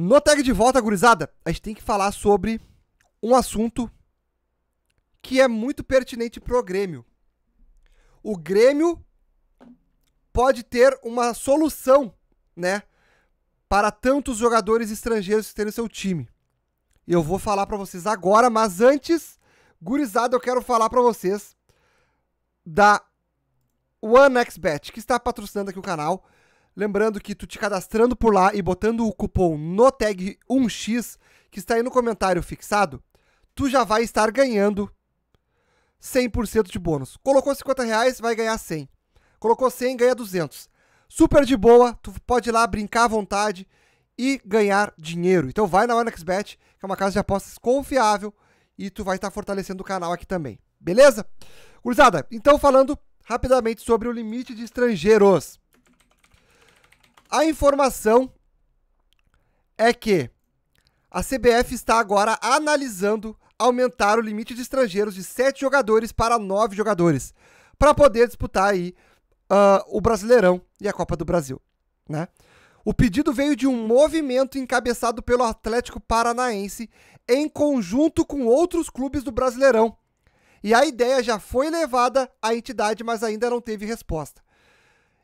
No tag de volta, gurizada, a gente tem que falar sobre um assunto que é muito pertinente pro Grêmio. O Grêmio pode ter uma solução, né, para tantos jogadores estrangeiros que terem seu time. Eu vou falar para vocês agora, mas antes, gurizada, eu quero falar para vocês da OneXBet, que está patrocinando aqui o canal. Lembrando que tu te cadastrando por lá e botando o cupom no tag 1x, que está aí no comentário fixado, tu já vai estar ganhando 100% de bônus. Colocou 50 reais, vai ganhar 100. Colocou 100, ganha 200. Super de boa, tu pode ir lá brincar à vontade e ganhar dinheiro. Então vai na OneXBet, que é uma casa de apostas confiável, e tu vai estar fortalecendo o canal aqui também. Beleza? Gurizada, então falando rapidamente sobre o limite de estrangeiros. A informação é que a CBF está agora analisando aumentar o limite de estrangeiros de 7 jogadores para 9 jogadores, para poder disputar aí uh, o Brasileirão e a Copa do Brasil, né? O pedido veio de um movimento encabeçado pelo Atlético Paranaense em conjunto com outros clubes do Brasileirão. E a ideia já foi levada à entidade, mas ainda não teve resposta.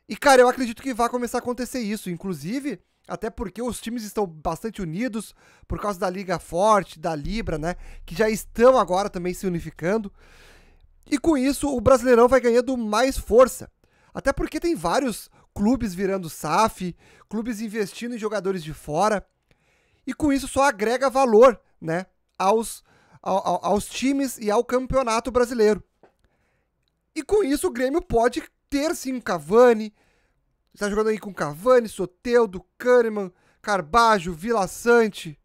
E, cara, eu acredito que vai começar a acontecer isso. Inclusive, até porque os times estão bastante unidos por causa da Liga Forte, da Libra, né? Que já estão agora também se unificando. E com isso, o Brasileirão vai ganhando mais força. Até porque tem vários clubes virando SAF, clubes investindo em jogadores de fora. E com isso só agrega valor, né? Aos, ao, aos times e ao campeonato brasileiro. E com isso o Grêmio pode ter sim um Cavani. Está jogando aí com Cavani, Soteldo, Kahneman, Carbajo, Vila Sante.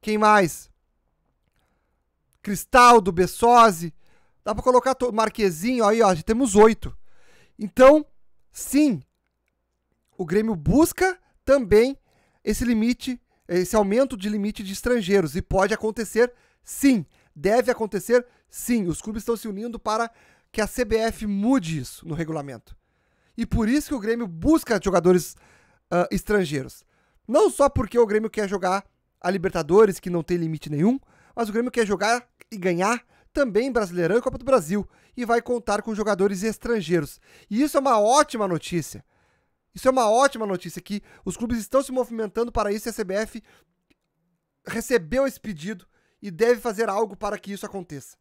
Quem mais? Cristaldo, Bessose. Dá para colocar Marquezinho aí, ó. Já temos oito. Então, sim, o Grêmio busca também esse limite, esse aumento de limite de estrangeiros. E pode acontecer, sim. Deve acontecer, sim. Os clubes estão se unindo para que a CBF mude isso no regulamento. E por isso que o Grêmio busca jogadores uh, estrangeiros. Não só porque o Grêmio quer jogar a Libertadores, que não tem limite nenhum, mas o Grêmio quer jogar e ganhar também Brasileirão e Copa do Brasil e vai contar com jogadores estrangeiros. E isso é uma ótima notícia. Isso é uma ótima notícia que os clubes estão se movimentando para isso e a CBF recebeu esse pedido e deve fazer algo para que isso aconteça.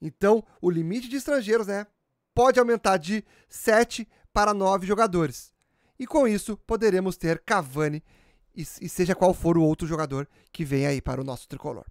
Então, o limite de estrangeiros né, pode aumentar de 7 para 9 jogadores. E com isso, poderemos ter Cavani e, e seja qual for o outro jogador que vem aí para o nosso tricolor.